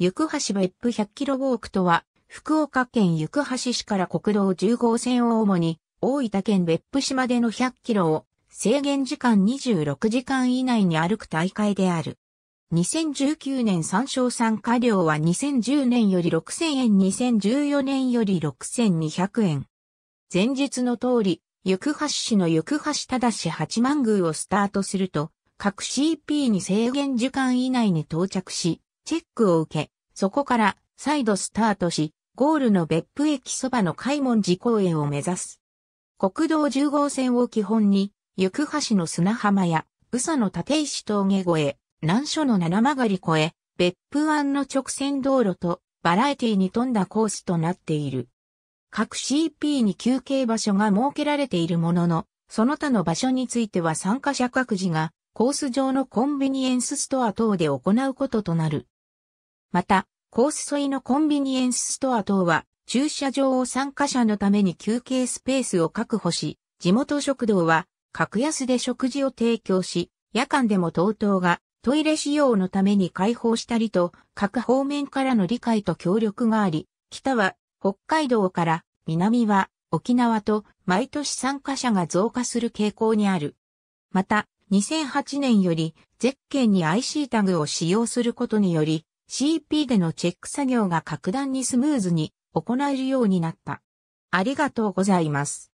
行橋別府100キロウォークとは、福岡県行橋市から国道10号線を主に、大分県別府市までの100キロを、制限時間26時間以内に歩く大会である。2019年参照参加料は2010年より6000円、2014年より6200円。前日の通り、行橋市の行橋だし八幡宮をスタートすると、各 CP に制限時間以内に到着し、チェックを受け、そこから再度スタートし、ゴールの別府駅そばの開門寺公園を目指す。国道10号線を基本に、行く橋の砂浜や、宇佐の立石峠越え、難所の七曲り越え、別府湾の直線道路と、バラエティに富んだコースとなっている。各 CP に休憩場所が設けられているものの、その他の場所については参加者各自が、コース上のコンビニエンスストア等で行うこととなる。また、コース沿いのコンビニエンスストア等は、駐車場を参加者のために休憩スペースを確保し、地元食堂は、格安で食事を提供し、夜間でも等々がトイレ使用のために開放したりと、各方面からの理解と協力があり、北は北海道から南は沖縄と毎年参加者が増加する傾向にある。また、2008年よりゼッケンに IC タグを使用することにより、CP でのチェック作業が格段にスムーズに行えるようになった。ありがとうございます。